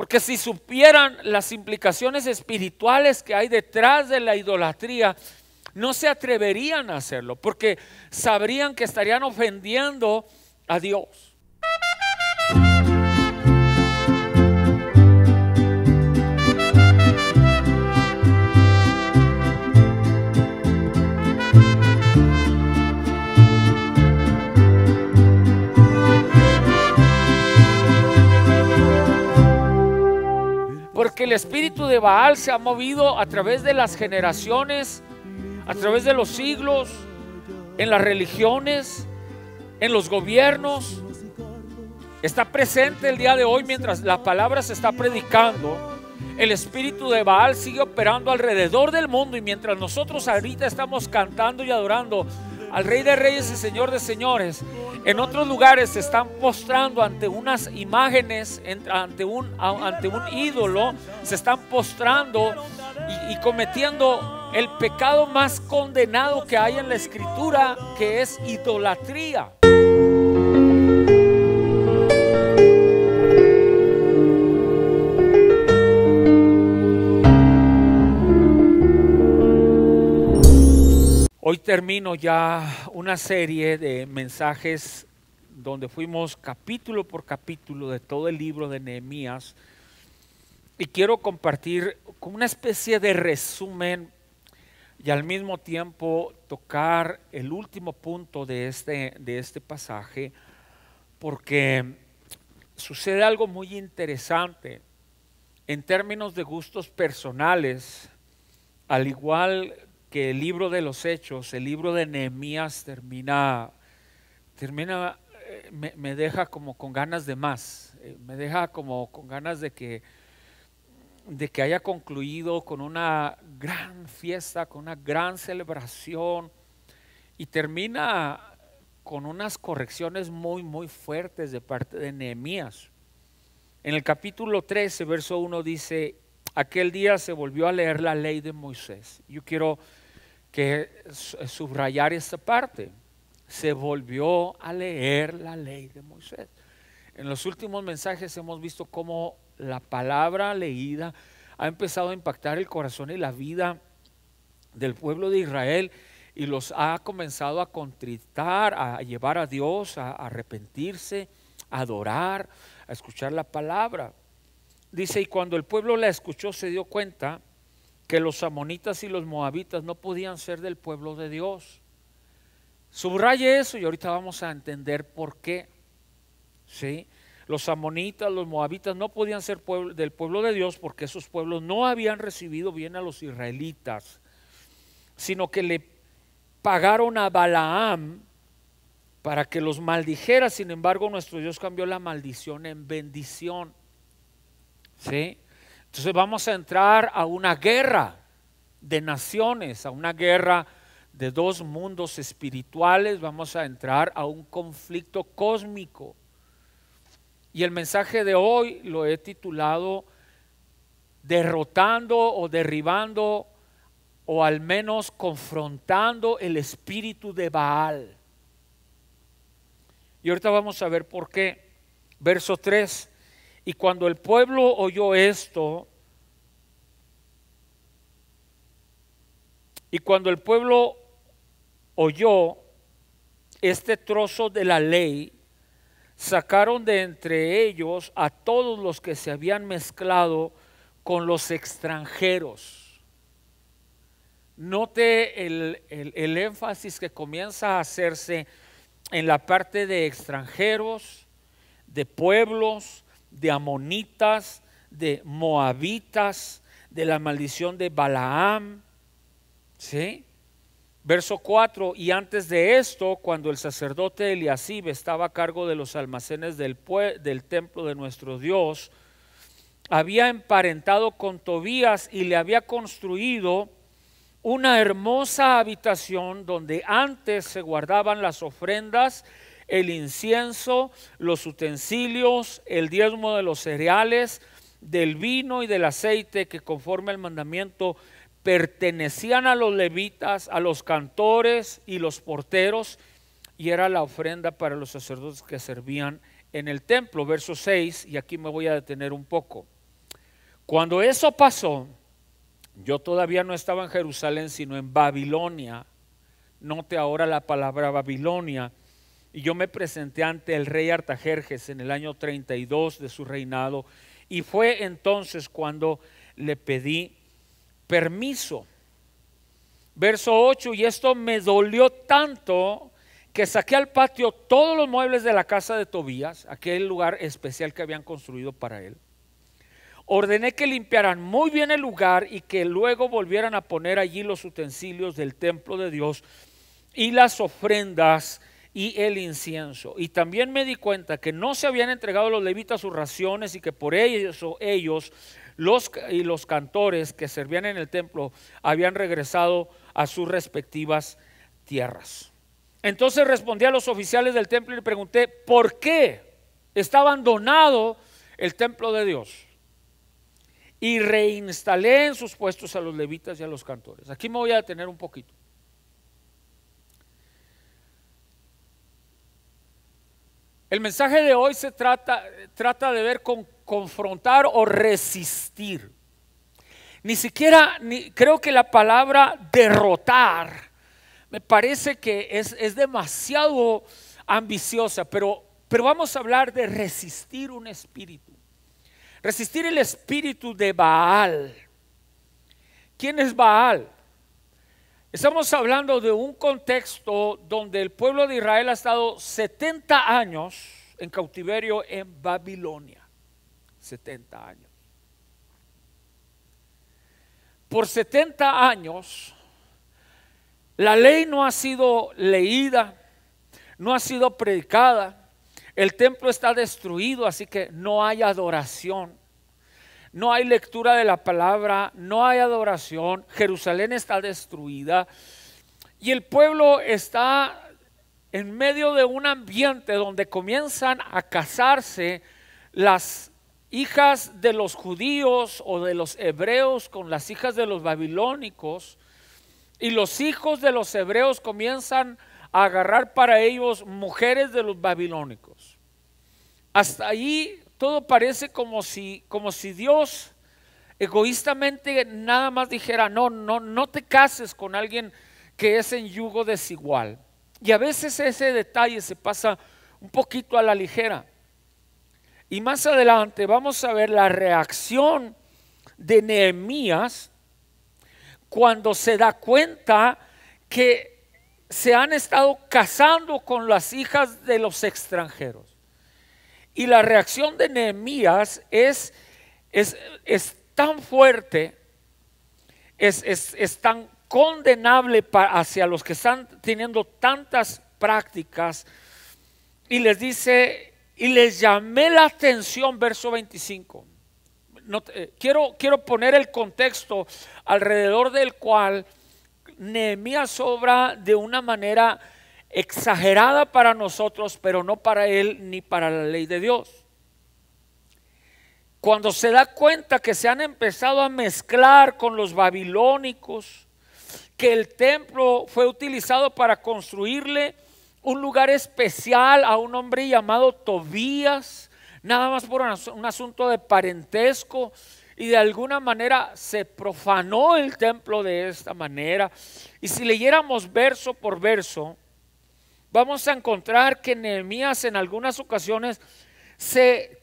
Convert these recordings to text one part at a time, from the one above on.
Porque si supieran las implicaciones espirituales que hay detrás de la idolatría, no se atreverían a hacerlo, porque sabrían que estarían ofendiendo a Dios. Porque el espíritu de Baal se ha movido a través de las generaciones, a través de los siglos, en las religiones, en los gobiernos. Está presente el día de hoy mientras la palabra se está predicando. El espíritu de Baal sigue operando alrededor del mundo y mientras nosotros ahorita estamos cantando y adorando, al Rey de Reyes y Señor de Señores. En otros lugares se están postrando ante unas imágenes, ante un, ante un ídolo, se están postrando y cometiendo el pecado más condenado que hay en la escritura, que es idolatría. Hoy termino ya una serie de mensajes donde fuimos capítulo por capítulo de todo el libro de Nehemías y quiero compartir con una especie de resumen y al mismo tiempo tocar el último punto de este, de este pasaje porque sucede algo muy interesante en términos de gustos personales, al igual que el libro de los hechos, el libro de Nehemías termina, termina eh, me, deja como con ganas de más, eh, me deja como con ganas de que, de que haya concluido con una gran fiesta, con una gran celebración y termina con unas correcciones muy, muy fuertes de parte de Nehemías. En el capítulo 13, verso 1 dice, aquel día se volvió a leer la ley de Moisés. Yo quiero que eh, subrayar esta parte. Se volvió a leer la ley de Moisés. En los últimos mensajes hemos visto cómo la palabra leída ha empezado a impactar el corazón y la vida del pueblo de Israel y los ha comenzado a contritar, a llevar a Dios, a arrepentirse, a adorar, a escuchar la palabra. Dice, y cuando el pueblo la escuchó se dio cuenta que los amonitas y los moabitas no podían ser del pueblo de Dios. Subraye eso y ahorita vamos a entender por qué. ¿Sí? Los amonitas, los moabitas no podían ser pueblo, del pueblo de Dios porque esos pueblos no habían recibido bien a los israelitas, sino que le pagaron a Balaam para que los maldijera. Sin embargo, nuestro Dios cambió la maldición en bendición. ¿Sí? Entonces vamos a entrar a una guerra de naciones, a una guerra de dos mundos espirituales, vamos a entrar a un conflicto cósmico. Y el mensaje de hoy lo he titulado derrotando o derribando o al menos confrontando el espíritu de Baal. Y ahorita vamos a ver por qué. Verso 3, y cuando el pueblo oyó esto, y cuando el pueblo oyó este trozo de la ley, sacaron de entre ellos a todos los que se habían mezclado con los extranjeros. Note el, énfasis que comienza a hacerse en la parte de extranjeros, de pueblos, de amonitas, de moabitas, de la maldición de Balaam. ¿Sí? Verso 4, y antes de esto, cuando el sacerdote Eliasib estaba a cargo de los almacenes del, del templo de nuestro Dios, había emparentado con Tobías y le había construido una hermosa habitación donde antes se guardaban las ofrendas el incienso, los utensilios, el diezmo de los cereales, del vino y del aceite que conforme al mandamiento pertenecían a los levitas, a los cantores y los porteros, y era la ofrenda para los sacerdotes que servían en el templo. Verso 6, y aquí me voy a detener un poco. Cuando eso pasó, yo todavía no estaba en Jerusalén, sino en Babilonia. Note ahora la palabra Babilonia, y yo me presenté ante el rey Artajerjes en el año 32 de su reinado. Y fue entonces cuando le pedí permiso. Verso 8, y esto me dolió tanto que saqué al patio todos los muebles de la casa de Tobías, aquel lugar especial que habían construido para él. Ordené que limpiaran muy bien el lugar y que luego volvieran a poner allí los utensilios del templo de Dios y las ofrendas y el incienso. Y también me di cuenta que no se habían entregado los levitas sus raciones y que por eso ellos los, y los cantores que servían en el templo habían regresado a sus respectivas tierras. Entonces respondí a los oficiales del templo y le pregunté, ¿por qué está abandonado el templo de Dios? Y reinstalé en sus puestos a los levitas y a los cantores. Aquí me voy a detener un poquito. El mensaje de hoy se trata, trata de ver con confrontar o resistir. Ni siquiera, creo que la palabra derrotar me parece que es, demasiado ambiciosa, pero, pero vamos a hablar de resistir un espíritu. Resistir el espíritu de Baal. ¿Quién es Baal? Estamos hablando de un contexto donde el pueblo de Israel ha estado 70 años en cautiverio en Babilonia. 70 años. Por 70 años, la ley no ha sido leída, no ha sido predicada, el templo está destruido, así que no hay adoración no hay lectura de la palabra, no hay adoración, Jerusalén está destruida y el pueblo está en medio de un ambiente donde comienzan a casarse las hijas de los judíos o de los hebreos con las hijas de los babilónicos y los hijos de los hebreos comienzan a agarrar para ellos mujeres de los babilónicos. Hasta ahí todo parece como si, como si Dios egoístamente nada más dijera, no, no, no te cases con alguien que es en yugo desigual. Y a veces ese detalle se pasa un poquito a la ligera. Y más adelante vamos a ver la reacción de Nehemías cuando se da cuenta que se han estado casando con las hijas de los extranjeros. Y la reacción de Nehemías es, es, tan fuerte, es, tan condenable hacia los que están teniendo tantas prácticas. Y les dice, y les llamé la atención, verso 25. Eh, quiero, quiero poner el contexto alrededor del cual Nehemías obra de una manera exagerada para nosotros, pero no para él ni para la ley de Dios. Cuando se da cuenta que se han empezado a mezclar con los babilónicos, que el templo fue utilizado para construirle un lugar especial a un hombre llamado Tobías, nada más por un asunto de parentesco, y de alguna manera se profanó el templo de esta manera. Y si leyéramos verso por verso, vamos a encontrar que Nehemías en algunas ocasiones se,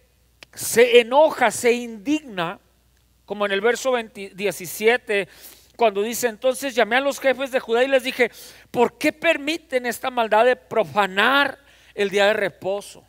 enoja, se indigna, como en el verso 17, cuando dice, entonces llamé a los jefes de Judá y les dije, ¿por qué permiten esta maldad de profanar el día de reposo?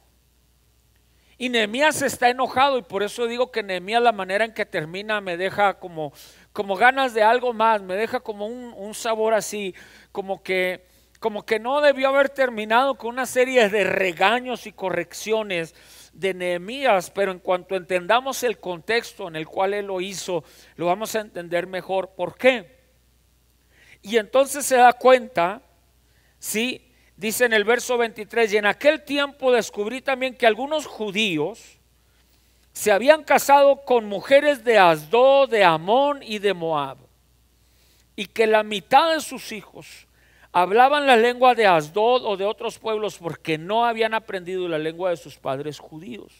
Y Nehemías está enojado y por eso digo que Nehemías la manera en que termina me deja como, como ganas de algo más, me deja como un sabor así, como que como que no debió haber terminado con una serie de regaños y correcciones de Nehemías, pero en cuanto entendamos el contexto en el cual él lo hizo, lo vamos a entender mejor. ¿Por qué? Y entonces se da cuenta, ¿sí? Dice en el verso 23, y en aquel tiempo descubrí también que algunos judíos se habían casado con mujeres de Asdó, de Amón y de Moab, y que la mitad de sus hijos hablaban la lengua de Asdod o de otros pueblos porque no habían aprendido la lengua de sus padres judíos.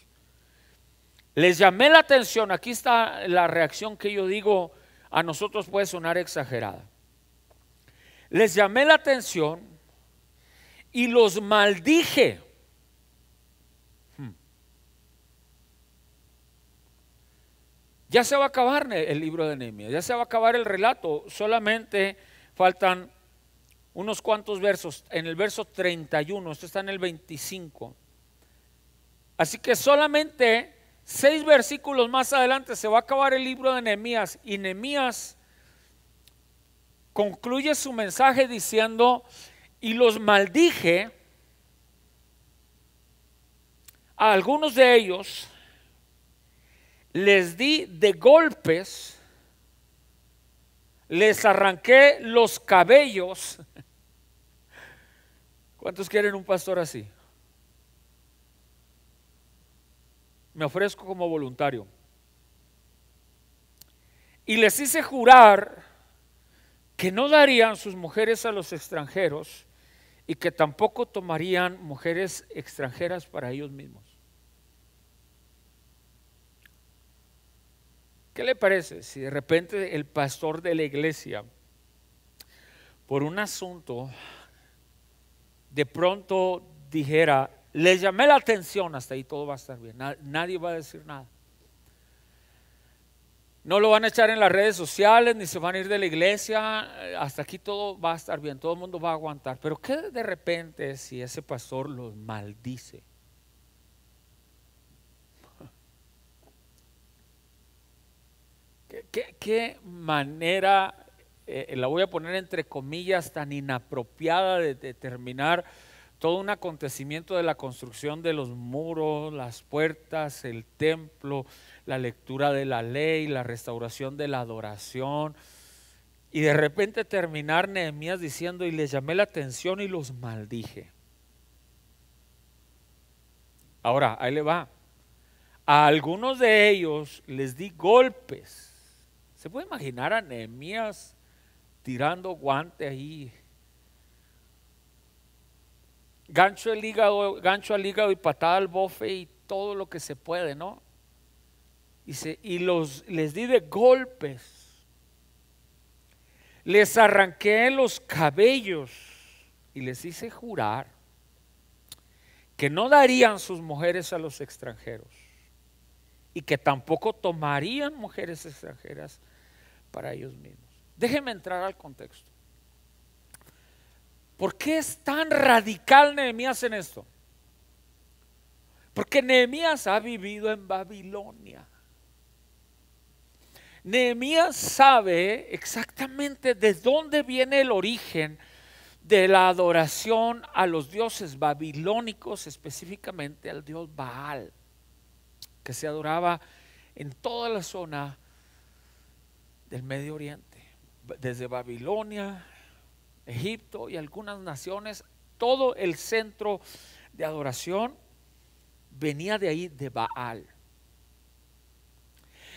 Les llamé la atención, aquí está la reacción que yo digo, a nosotros puede sonar exagerada. Les llamé la atención y los maldije. Hmm. Ya se va a acabar el libro de Nehemías, ya se va a acabar el relato, solamente faltan unos cuantos versos, en el verso 31, esto está en el 25. Así que solamente seis versículos más adelante se va a acabar el libro de Nehemías y Nehemías concluye su mensaje diciendo, y los maldije a algunos de ellos, les di de golpes, les arranqué los cabellos. ¿Cuántos quieren un pastor así? Me ofrezco como voluntario. Y les hice jurar que no darían sus mujeres a los extranjeros y que tampoco tomarían mujeres extranjeras para ellos mismos. ¿Qué le parece si de repente el pastor de la iglesia, por un asunto, de pronto dijera, le llamé la atención, hasta ahí todo va a estar bien, nadie va a decir nada. No lo van a echar en las redes sociales, ni se van a ir de la iglesia, eh, hasta aquí todo va a estar bien, todo el mundo va a aguantar. Pero ¿qué de repente si ese pastor los maldice? ¿Qué, manera, eh, la voy a poner entre comillas, tan inapropiada de terminar todo un acontecimiento de la construcción de los muros, las puertas, el templo, la lectura de la ley, la restauración de la adoración? Y de repente terminar Nehemías diciendo, y les llamé la atención y los maldije. Ahora, ahí le va. A algunos de ellos les di golpes ¿Se puede imaginar a Nehemías tirando guante ahí? Gancho al hígado, gancho al hígado y patada al bofe y todo lo que se puede, ¿no? Y, y los, les di de golpes. Les arranqué los cabellos y les hice jurar que no darían sus mujeres a los extranjeros y que tampoco tomarían mujeres extranjeras para ellos mismos. Déjenme entrar al contexto. ¿Por qué es tan radical Nehemías en esto? Porque Nehemías ha vivido en Babilonia. Nehemías sabe exactamente de dónde viene el origen de la adoración a los dioses babilónicos, específicamente al dios Baal que se adoraba en toda la zona del Medio Oriente, desde Babilonia, Egipto y algunas naciones, todo el centro de adoración venía de ahí, de Baal.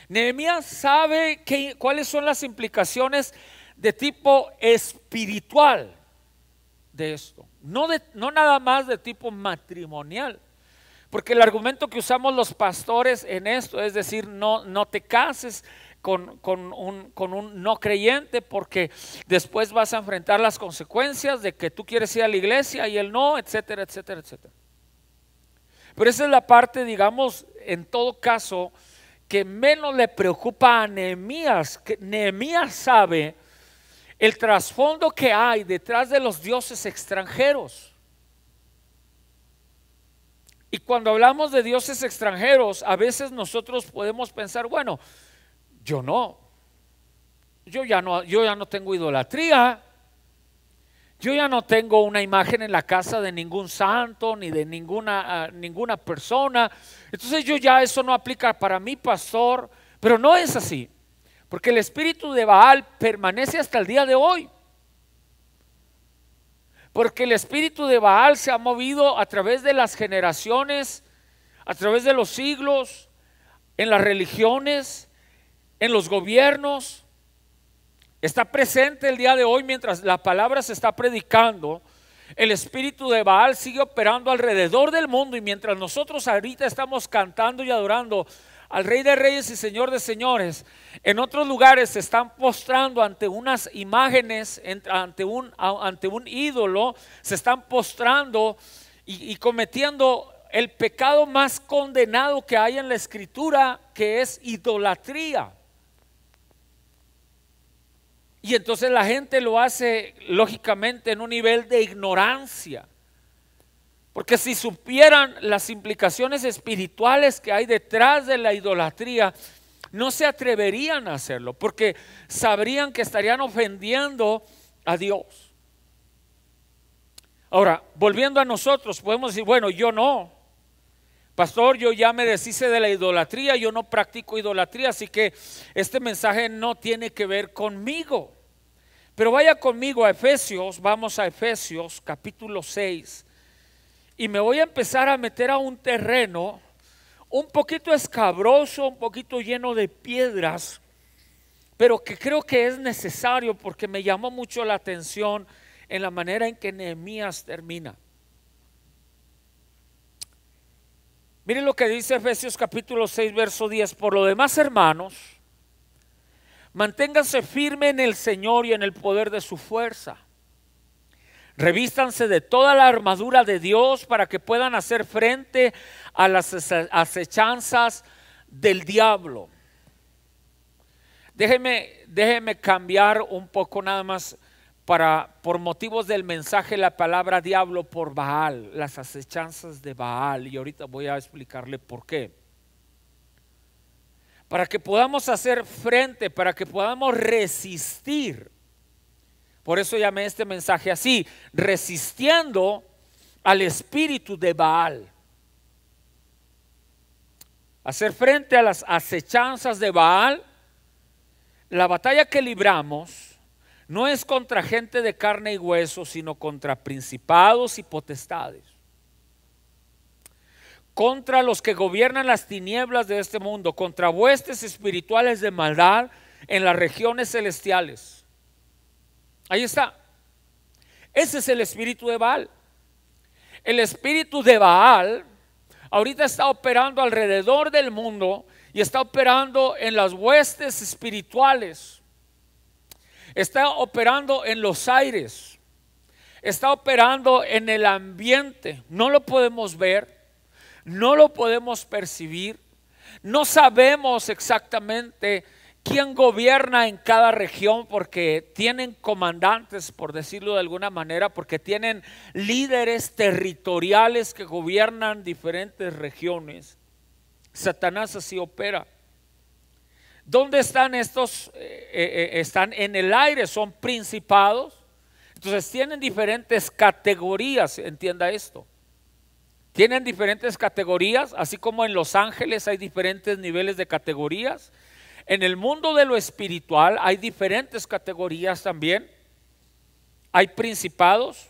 Nehemías sabe que, cuáles son las implicaciones de tipo espiritual de esto, no, no nada más de tipo matrimonial, porque el argumento que usamos los pastores en esto es decir, no, no te cases con, un, no creyente porque después vas a enfrentar las consecuencias de que tú quieres ir a la iglesia y él no, etcétera, etcétera, etcétera. Pero esa es la parte, digamos, en todo caso, que menos le preocupa a Nehemías, que Nehemías sabe el trasfondo que hay detrás de los dioses extranjeros. Y cuando hablamos de dioses extranjeros, a veces nosotros podemos pensar, bueno, yo no. Yo ya no, yo ya no tengo idolatría. Yo ya no tengo una imagen en la casa de ningún santo ni de ninguna, ah, ninguna persona. Entonces yo ya eso no aplica para mi pastor. Pero no es así. Porque el espíritu de Baal permanece hasta el día de hoy. Porque el espíritu de Baal se ha movido a través de las generaciones, a través de los siglos, en las religiones, en los gobiernos. Está presente el día de hoy mientras la palabra se está predicando. El espíritu de Baal sigue operando alrededor del mundo y mientras nosotros ahorita estamos cantando y adorando, al Rey de Reyes y Señor de Señores. En otros lugares se están postrando ante unas imágenes, ante un, ídolo, se están postrando y cometiendo el pecado más condenado que hay en la escritura, que es idolatría. Y entonces la gente lo hace lógicamente en un nivel de ignorancia. Porque si supieran las implicaciones espirituales que hay detrás de la idolatría, no se atreverían a hacerlo, porque sabrían que estarían ofendiendo a Dios. Ahora, volviendo a nosotros, podemos decir, bueno, yo no. Pastor, yo ya me deshice de la idolatría, yo no practico idolatría, así que este mensaje no tiene que ver conmigo. Pero vaya conmigo a Efesios, vamos a Efesios capítulo 6 y me voy a empezar a meter a un terreno un poquito escabroso, un poquito lleno de piedras, pero que creo que es necesario porque me llamó mucho la atención en la manera en que Nehemías termina. Miren lo que dice Efesios capítulo 6, verso 10. Por lo demás, hermanos, manténganse firme en el Señor y en el poder de su fuerza. Revístanse de toda la armadura de Dios para que puedan hacer frente a las acechanzas del diablo. Déjeme, cambiar un poco nada más para, por motivos del mensaje, la palabra diablo por Baal, las acechanzas de Baal. Y ahorita voy a explicarle por qué. Para que podamos hacer frente, para que podamos resistir por eso llamé este mensaje así, resistiendo al espíritu de Baal. Hacer frente a las acechanzas de Baal, la batalla que libramos no es contra gente de carne y hueso, sino contra principados y potestades. Contra los que gobiernan las tinieblas de este mundo, contra huestes espirituales de maldad en las regiones celestiales. Ahí está. Ese es el espíritu de Baal. El espíritu de Baal ahorita está operando alrededor del mundo y está operando en las huestes espirituales. Está operando en los aires. Está operando en el ambiente. No lo podemos ver. No lo podemos percibir. No sabemos exactamente quién gobierna en cada región, porque tienen comandantes, por decirlo de alguna manera, porque tienen líderes territoriales que gobiernan diferentes regiones. Satanás así opera. ¿Dónde están estos? Eh, eh, eh, están en el aire, son principados. Entonces tienen diferentes categorías, entienda esto. Tienen diferentes categorías, así como en Los Ángeles hay diferentes niveles de categorías. En el mundo de lo espiritual hay diferentes categorías también. Hay principados,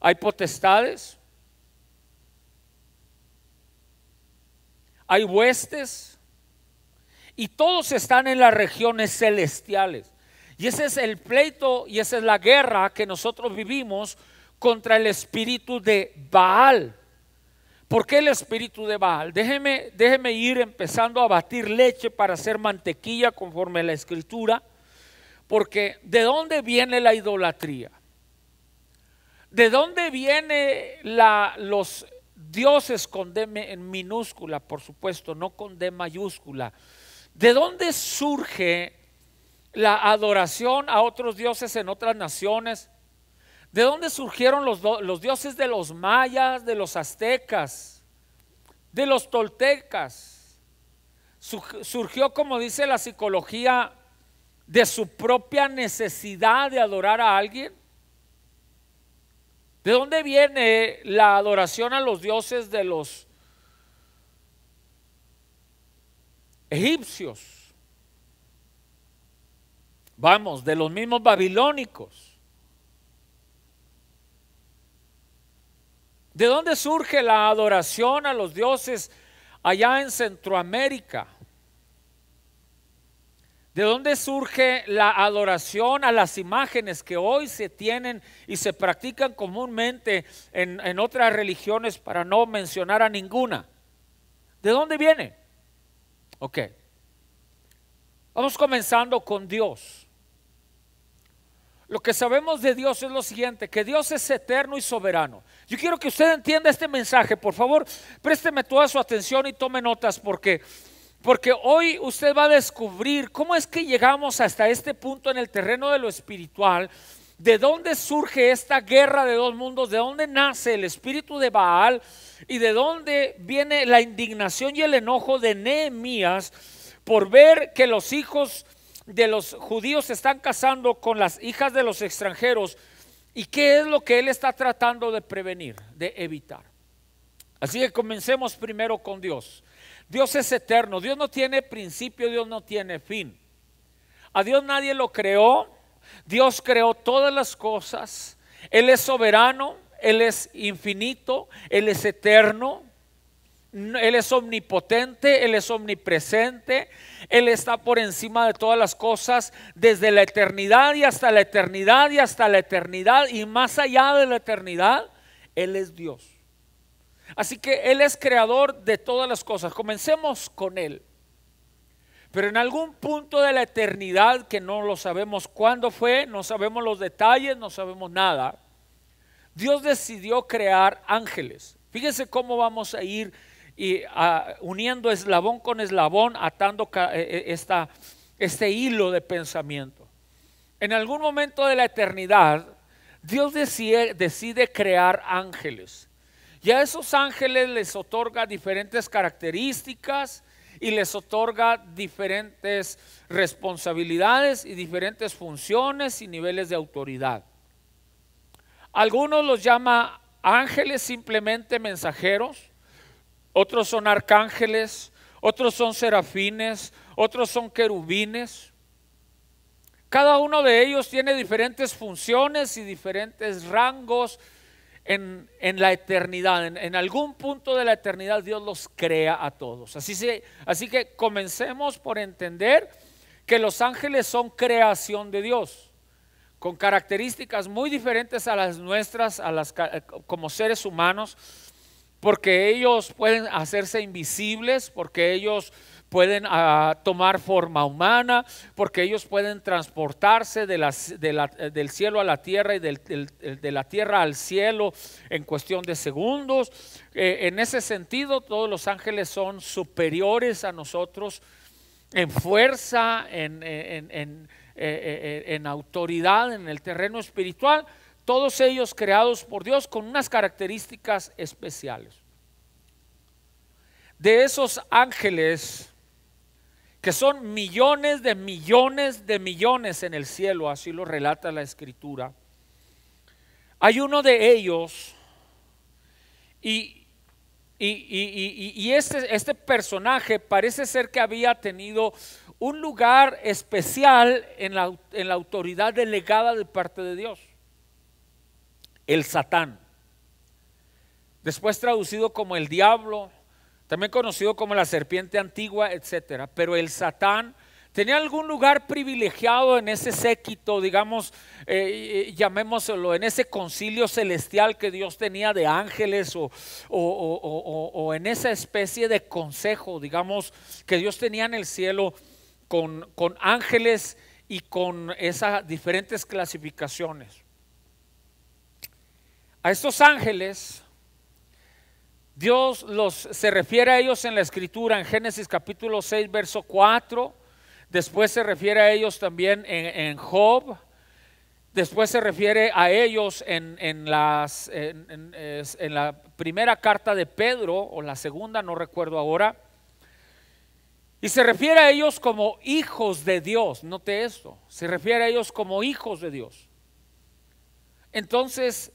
hay potestades, hay huestes, y todos están en las regiones celestiales. Y ese es el pleito y esa es la guerra que nosotros vivimos contra el espíritu de Baal. ¿Por qué el espíritu de Baal? Déjeme, déjeme ir empezando a batir leche para hacer mantequilla conforme a la escritura, porque ¿de dónde viene la idolatría? ¿De dónde viene los dioses con D en minúscula, por supuesto, no con D mayúscula? ¿De dónde surge la adoración a otros dioses en otras naciones? ¿De dónde surgieron los, los dioses de los mayas, de los aztecas, de los toltecas? Surgió, como dice la psicología, de su propia necesidad de adorar a alguien. ¿De dónde viene la adoración a los dioses de los egipcios? Vamos, de los mismos babilónicos. ¿De dónde surge la adoración a los dioses allá en Centroamérica? ¿De dónde surge la adoración a las imágenes que hoy se tienen y se practican comúnmente en, otras religiones para no mencionar a ninguna? ¿De dónde viene? Ok. Vamos comenzando con Dios lo que sabemos de Dios es lo siguiente, que Dios es eterno y soberano. Yo quiero que usted entienda este mensaje, por favor, présteme toda su atención y tome notas porque porque hoy usted va a descubrir cómo es que llegamos hasta este punto en el terreno de lo espiritual, de dónde surge esta guerra de dos mundos, de dónde nace el espíritu de Baal y de dónde viene la indignación y el enojo de Nehemías por ver que los hijos de los judíos se están casando con las hijas de los extranjeros. ¿Y qué es lo que él está tratando de prevenir, de evitar? Así que comencemos primero con Dios. Dios es eterno, Dios no tiene principio, Dios no tiene fin. A Dios nadie lo creó, Dios creó todas las cosas, Él es soberano, Él es infinito, Él es eterno, él es omnipotente, Él es omnipresente, Él está por encima de todas las cosas, desde la eternidad y hasta la eternidad y hasta la eternidad y más allá de la eternidad, Él es Dios. Así que Él es creador de todas las cosas. Comencemos con Él. Pero en algún punto de la eternidad, que no lo sabemos cuándo fue, no sabemos los detalles, no sabemos nada, Dios decidió crear ángeles. Fíjense cómo vamos a ir y ah, uniendo eslabón con eslabón, atando eh, eh, este hilo de pensamiento. En algún momento de la eternidad, Dios decide, decide crear ángeles. Y a esos ángeles les otorga diferentes características y les otorga diferentes responsabilidades y diferentes funciones y niveles de autoridad. Algunos los llama ángeles simplemente mensajeros, otros son arcángeles, otros son serafines, otros son querubines. Cada uno de ellos tiene diferentes funciones y diferentes rangos en, la eternidad. En, algún punto de la eternidad Dios los crea a todos. Así, así que comencemos por entender que los ángeles son creación de Dios, con características muy diferentes a las nuestras, a las, eh, como seres humanos porque ellos pueden hacerse invisibles, porque ellos pueden ah, tomar forma humana, porque ellos pueden transportarse del cielo a la tierra y de la tierra al cielo en cuestión de segundos. Eh, en ese sentido, todos los ángeles son superiores a nosotros en fuerza, en eh, eh, autoridad en el terreno espiritual, todos ellos creados por Dios con unas características especiales. De esos ángeles, que son millones de millones de millones en el cielo, así lo relata la escritura, hay uno de ellos y, y, y, este, este personaje parece ser que había tenido un lugar especial en la, en la autoridad delegada de parte de Dios el Satán. Después traducido como el diablo, también conocido como la serpiente antigua, etcétera. Pero el Satán tenía algún lugar privilegiado en ese séquito, digamos, eh, eh, llamémoslo, en ese concilio celestial que Dios tenía de ángeles o, en esa especie de consejo, digamos, que Dios tenía en el cielo con, con ángeles y con esas diferentes clasificaciones. A estos ángeles, Dios los, se refiere a ellos en la escritura, en Génesis capítulo 6, verso 4. Después se refiere a ellos también en, Job. Después se refiere a ellos en, las, en, en, la primera carta de Pedro, o la segunda, no recuerdo ahora. Y se refiere a ellos como hijos de Dios, note esto, se refiere a ellos como hijos de Dios. Entonces,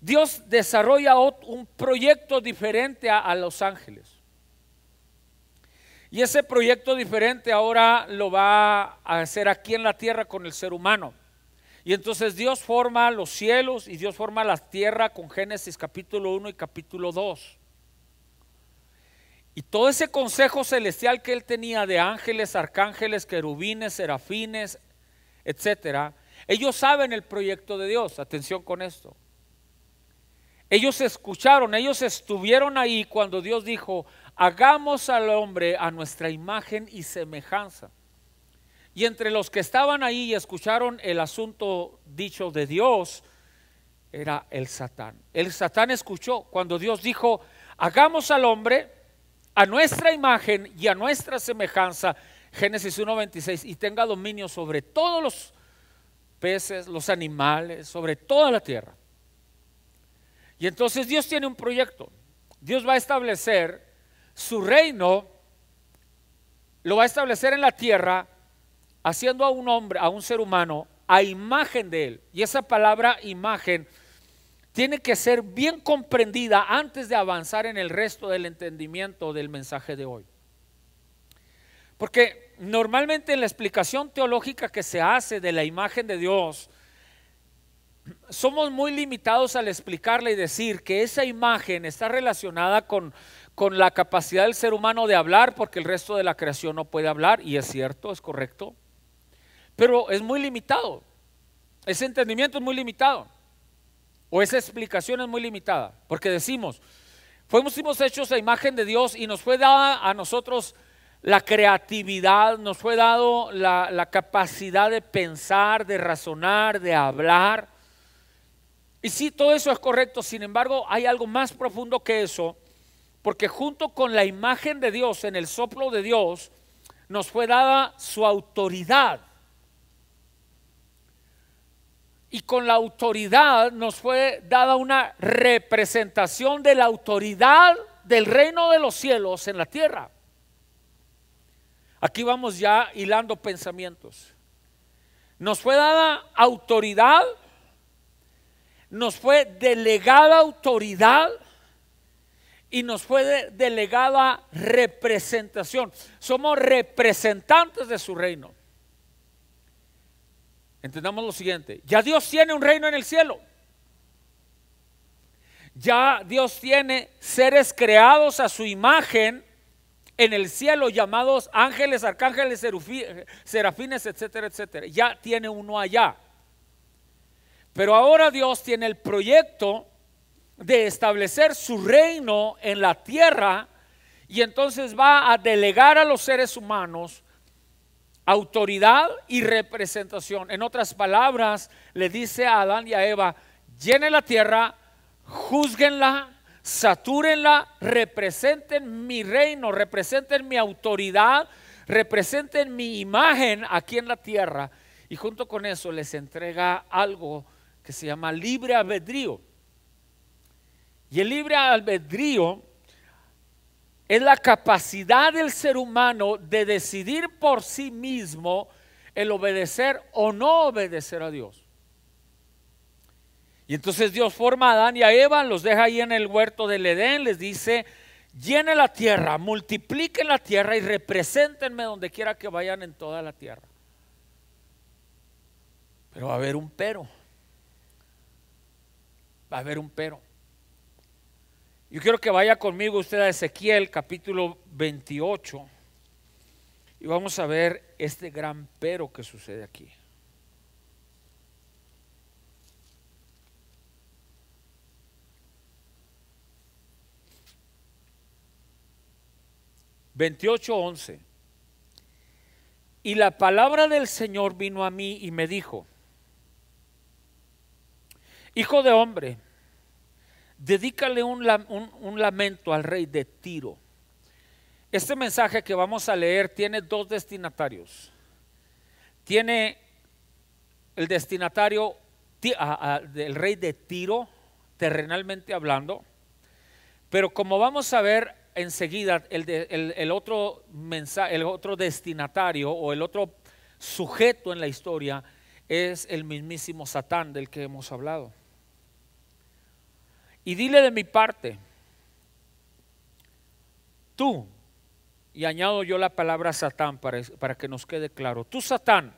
Dios desarrolla un proyecto diferente a, los ángeles. Y ese proyecto diferente ahora lo va a hacer aquí en la tierra con el ser humano. Y entonces Dios forma los cielos y Dios forma la tierra con Génesis capítulo 1 y capítulo 2. Y todo ese consejo celestial que él tenía de ángeles, arcángeles, querubines, serafines, etcétera, ellos saben el proyecto de Dios. Atención con esto. Ellos escucharon, ellos estuvieron ahí cuando Dios dijo, hagamos al hombre a nuestra imagen y semejanza. Y entre los que estaban ahí y escucharon el asunto dicho de Dios, era el Satán. El Satán escuchó cuando Dios dijo, hagamos al hombre a nuestra imagen y a nuestra semejanza, Génesis 1.26, y tenga dominio sobre todos los peces, los animales, sobre toda la tierra. Y entonces Dios tiene un proyecto. Dios va a establecer su reino, lo va a establecer en la tierra, haciendo a un hombre, a un ser humano, a imagen de él. Y esa palabra imagen tiene que ser bien comprendida antes de avanzar en el resto del entendimiento del mensaje de hoy. Porque normalmente en la explicación teológica que se hace de la imagen de Dios, somos muy limitados al explicarle y decir que esa imagen está relacionada con, la capacidad del ser humano de hablar, porque el resto de la creación no puede hablar, y es cierto, es correcto, pero es muy limitado, ese entendimiento es muy limitado, o esa explicación es muy limitada, porque decimos, fuimos hechos a imagen de Dios y nos fue dada a nosotros la creatividad, nos fue dado la, la capacidad de pensar, de razonar, de hablar. Y sí, todo eso es correcto, sin embargo hay algo más profundo que eso, porque junto con la imagen de Dios, en el soplo de Dios, nos fue dada su autoridad. Y con la autoridad nos fue dada una representación de la autoridad del reino de los cielos en la tierra. Aquí vamos ya hilando pensamientos. Nos fue dada autoridad nos fue delegada autoridad y nos fue delegada representación. Somos representantes de su reino. Entendamos lo siguiente, ya Dios tiene un reino en el cielo. Ya Dios tiene seres creados a su imagen en el cielo llamados ángeles, arcángeles, eh, serafines, etcétera, etcétera. Ya tiene uno allá. Pero ahora Dios tiene el proyecto de establecer su reino en la tierra y entonces va a delegar a los seres humanos autoridad y representación. En otras palabras, le dice a Adán y a Eva, llenen la tierra, juzguenla, satúrenla, representen mi reino, representen mi autoridad, representen mi imagen aquí en la tierra. Y junto con eso les entrega algo que se llama libre albedrío. Y el libre albedrío es la capacidad del ser humano de decidir por sí mismo el obedecer o no obedecer a Dios. Y entonces Dios forma a Adán y a Eva, los deja ahí en el huerto del Edén, les dice, llene la tierra, multipliquen la tierra y representenme donde quiera que vayan en toda la tierra. Pero va a haber un pero va a haber un pero. Yo quiero que vaya conmigo usted a Ezequiel capítulo 28 y vamos a ver este gran pero que sucede aquí. 11 Y la palabra del Señor vino a mí y me dijo, Hijo de hombre, dedícale un, lamento al rey de Tiro. Este mensaje que vamos a leer tiene dos destinatarios. Tiene el destinatario del rey de Tiro, terrenalmente hablando, pero como vamos a ver enseguida, el otro mensaje, el otro destinatario o el otro sujeto en la historia es el mismísimo Satán del que hemos hablado. Y dile de mi parte, tú, y añado yo la palabra Satán para, para que nos quede claro, tú Satán,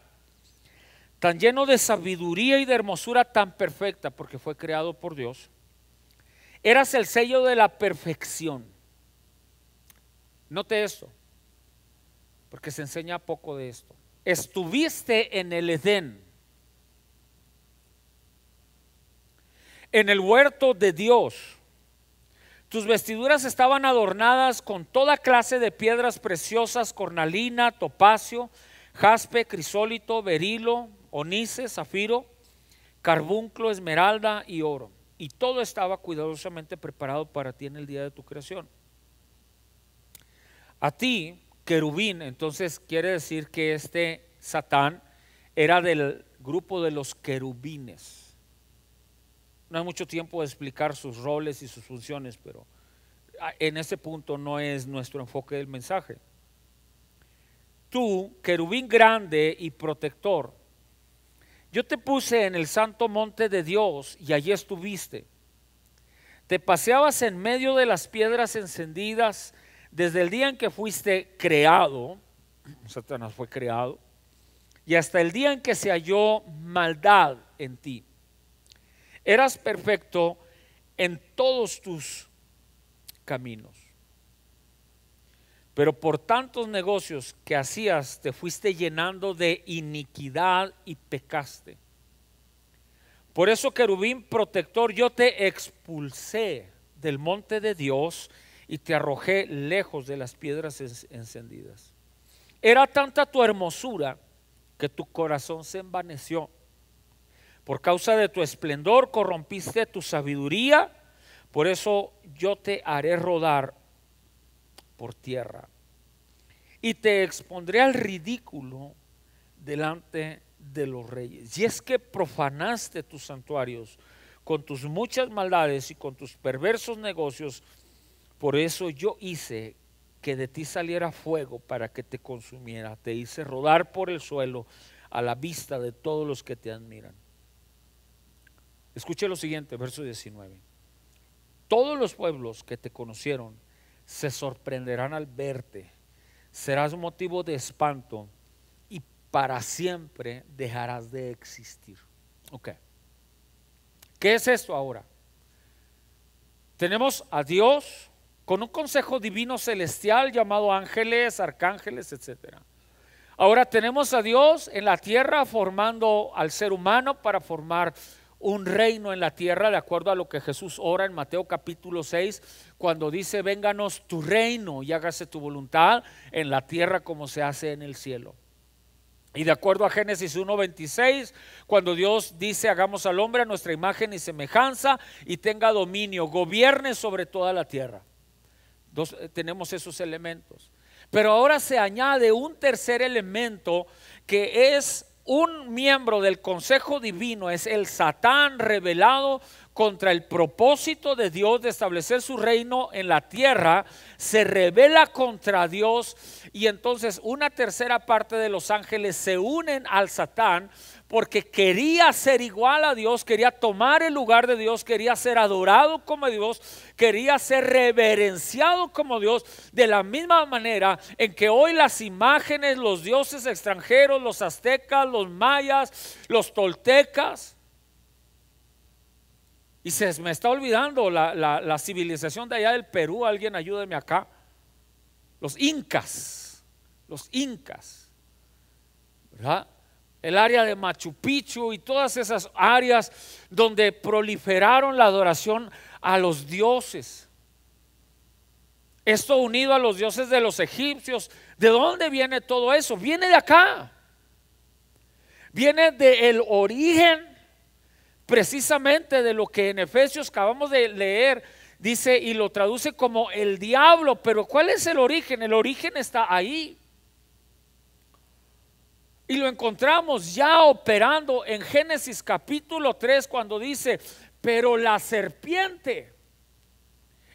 tan lleno de sabiduría y de hermosura tan perfecta, porque fue creado por Dios, eras el sello de la perfección. Note esto, porque se enseña poco de esto. Estuviste en el Edén en el huerto de Dios. Tus vestiduras estaban adornadas con toda clase de piedras preciosas, cornalina, topacio, jaspe, crisólito, berilo, onice, zafiro, carbunclo, esmeralda y oro. Y todo estaba cuidadosamente preparado para ti en el día de tu creación. A ti, querubín, entonces quiere decir que este Satán era del grupo de los querubines no hay mucho tiempo de explicar sus roles y sus funciones, pero ah, en ese punto no es nuestro enfoque del mensaje. Tú, querubín grande y protector, yo te puse en el santo monte de Dios y allí estuviste. Te paseabas en medio de las piedras encendidas desde el día en que fuiste creado, Satanás fue creado, y hasta el día en que se halló maldad en ti. Eras perfecto en todos tus caminos. Pero por tantos negocios que hacías te fuiste llenando de iniquidad y pecaste. Por eso, querubín protector, yo te expulsé del monte de Dios y te arrojé lejos de las piedras encendidas. Era tanta tu hermosura que tu corazón se envaneció por causa de tu esplendor corrompiste tu sabiduría, por eso yo te haré rodar por tierra y te expondré al ridículo delante de los reyes. Y es que profanaste tus santuarios con tus muchas maldades y con tus perversos negocios, por eso yo hice que de ti saliera fuego para que te consumiera, te hice rodar por el suelo a la vista de todos los que te admiran. Escuche lo siguiente, verso 19. Todos los pueblos que te conocieron se sorprenderán al verte. Serás motivo de espanto y para siempre dejarás de existir. Ok. ¿Qué es esto ahora? Tenemos a Dios con un consejo divino celestial llamado ángeles, arcángeles, etc. Ahora tenemos a Dios en la tierra formando al ser humano para formar un reino en la tierra, de acuerdo a lo que Jesús ora en Mateo capítulo 6, cuando dice, vénganos tu reino y hágase tu voluntad en la tierra como se hace en el cielo. Y de acuerdo a Génesis 1.26, cuando Dios dice, hagamos al hombre a nuestra imagen y semejanza y tenga dominio, gobierne sobre toda la tierra. Eh, tenemos esos elementos. Pero ahora se añade un tercer elemento que es un miembro del Consejo Divino es el Satán revelado contra el propósito de Dios de establecer su reino en la tierra, se revela contra Dios y entonces una tercera parte de los ángeles se unen al Satán porque quería ser igual a Dios, quería tomar el lugar de Dios, quería ser adorado como Dios, quería ser reverenciado como Dios, de la misma manera en que hoy las imágenes, los dioses extranjeros, los aztecas, los mayas, los toltecas, y se me está olvidando la, civilización de allá del Perú, alguien ayúdeme acá, los incas, los incas, ¿verdad? el área de Machu Picchu y todas esas áreas donde proliferaron la adoración a los dioses. Esto unido a los dioses de los egipcios. ¿De dónde viene todo eso? Viene de acá. Viene del origen precisamente de lo que en Efesios acabamos de leer dice y lo traduce como el diablo. Pero ¿cuál es el origen? El origen está ahí. Y lo encontramos ya operando en Génesis capítulo 3 cuando dice, pero la serpiente.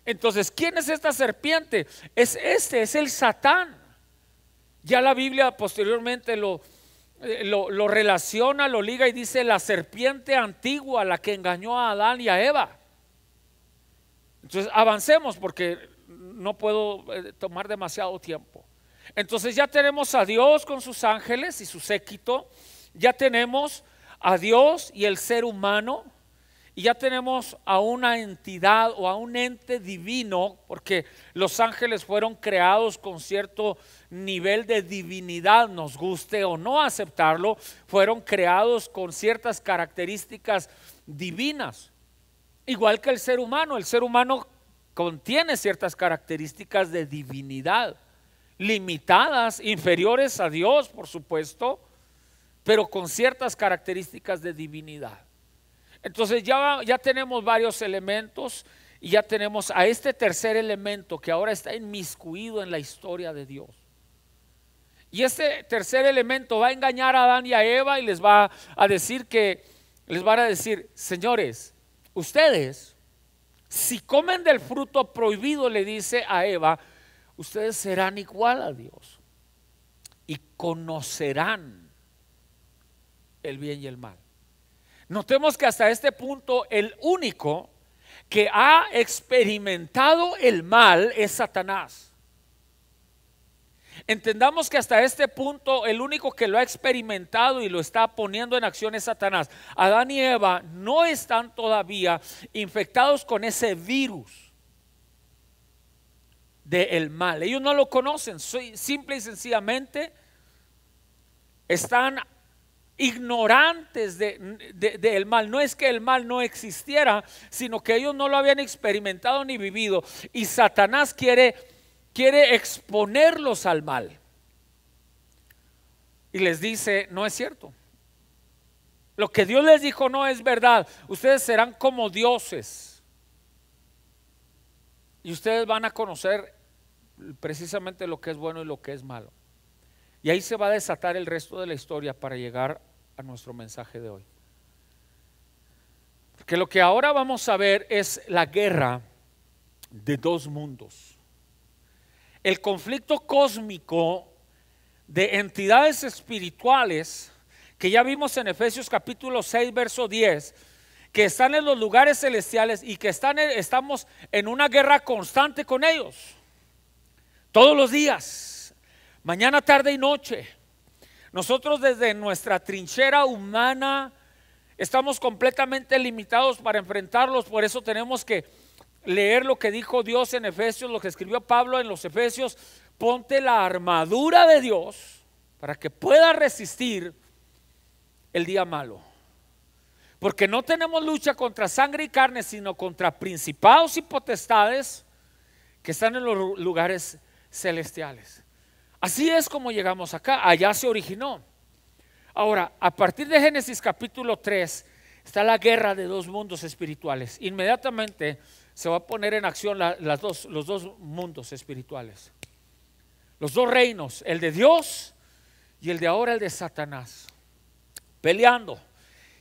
Entonces, ¿quién es esta serpiente? Es este, es el Satán. Ya la Biblia posteriormente lo, eh, lo, lo, relaciona, lo liga y dice la serpiente antigua, la que engañó a Adán y a Eva. Entonces, avancemos porque no puedo eh, tomar demasiado tiempo. Entonces ya tenemos a Dios con sus ángeles y su séquito, ya tenemos a Dios y el ser humano, y ya tenemos a una entidad o a un ente divino, porque los ángeles fueron creados con cierto nivel de divinidad, nos guste o no aceptarlo, fueron creados con ciertas características divinas, igual que el ser humano, el ser humano contiene ciertas características de divinidad limitadas, inferiores a Dios, por supuesto, pero con ciertas características de divinidad. Entonces ya, ya tenemos varios elementos y ya tenemos a este tercer elemento que ahora está inmiscuido en la historia de Dios. Y este tercer elemento va a engañar a Adán y a Eva y les va a decir que, les van a decir, señores, ustedes, si comen del fruto prohibido, le dice a Eva, ustedes serán igual a Dios y conocerán el bien y el mal. Notemos que hasta este punto el único que ha experimentado el mal es Satanás. Entendamos que hasta este punto el único que lo ha experimentado y lo está poniendo en acción es Satanás. Adán y Eva no están todavía infectados con ese virus del mal. Ellos no lo conocen, simple y sencillamente están ignorantes del de, mal. No es que el mal no existiera, sino que ellos no lo habían experimentado ni vivido. Y Satanás quiere, quiere exponerlos al mal. Y les dice, no es cierto. Lo que Dios les dijo no es verdad. Ustedes serán como dioses. Y ustedes van a conocer precisamente lo que es bueno y lo que es malo. Y ahí se va a desatar el resto de la historia para llegar a nuestro mensaje de hoy. que lo que ahora vamos a ver es la guerra de dos mundos. El conflicto cósmico de entidades espirituales que ya vimos en Efesios capítulo 6, verso 10, que están en los lugares celestiales y que están, estamos en una guerra constante con ellos. Todos los días, mañana, tarde y noche. Nosotros desde nuestra trinchera humana estamos completamente limitados para enfrentarlos, por eso tenemos que leer lo que dijo Dios en Efesios, lo que escribió Pablo en los Efesios, ponte la armadura de Dios para que pueda resistir el día malo. Porque no tenemos lucha contra sangre y carne, sino contra principados y potestades que están en los lugares celestiales. Así es como llegamos acá, allá se originó. Ahora, a partir de Génesis capítulo 3, está la guerra de dos mundos espirituales. Inmediatamente se va a poner en acción las dos, los dos mundos espirituales. Los dos reinos, el de Dios y el de ahora el de Satanás, peleando.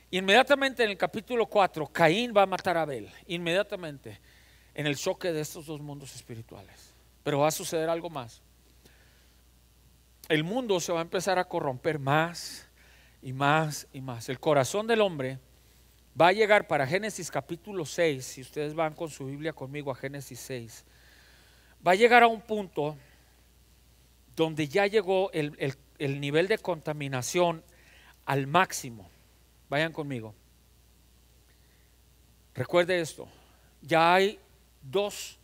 Inmediatamente en el capítulo 4, Caín va a matar a Abel, inmediatamente, en el choque de estos dos mundos espirituales. Pero va a suceder algo más. El mundo se va a empezar a corromper más y más y más. El corazón del hombre va a llegar para Génesis capítulo 6, si ustedes van con su Biblia conmigo a Génesis 6, va a llegar a un punto donde ya llegó el, el nivel de contaminación al máximo. Vayan conmigo. Recuerde esto, ya hay dos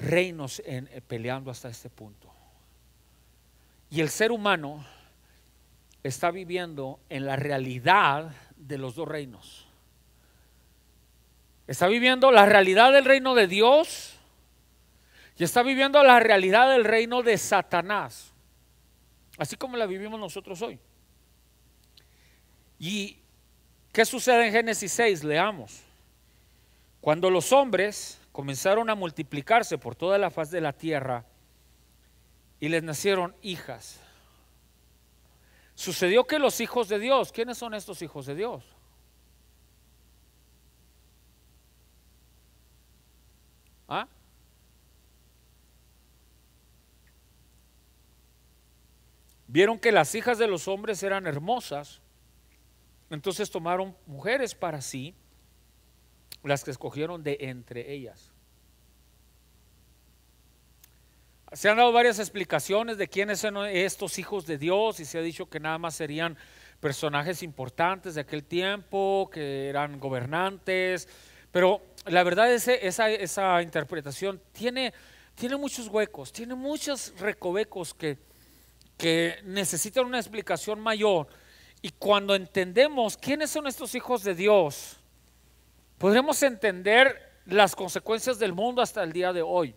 reinos en, eh, peleando hasta este punto. Y el ser humano está viviendo en la realidad de los dos reinos. Está viviendo la realidad del reino de Dios y está viviendo la realidad del reino de Satanás, así como la vivimos nosotros hoy. ¿Y qué sucede en Génesis 6? Leamos. Cuando los hombres comenzaron a multiplicarse por toda la faz de la tierra y les nacieron hijas. Sucedió que los hijos de Dios, ¿quiénes son estos hijos de Dios? ¿Ah? Vieron que las hijas de los hombres eran hermosas, entonces tomaron mujeres para sí, las que escogieron de entre ellas. Se han dado varias explicaciones de quiénes son estos hijos de Dios y se ha dicho que nada más serían personajes importantes de aquel tiempo, que eran gobernantes, pero la verdad es que esa, interpretación tiene, tiene muchos huecos, tiene muchos recovecos que, que necesitan una explicación mayor. Y cuando entendemos quiénes son estos hijos de Dios, podremos entender las consecuencias del mundo hasta el día de hoy.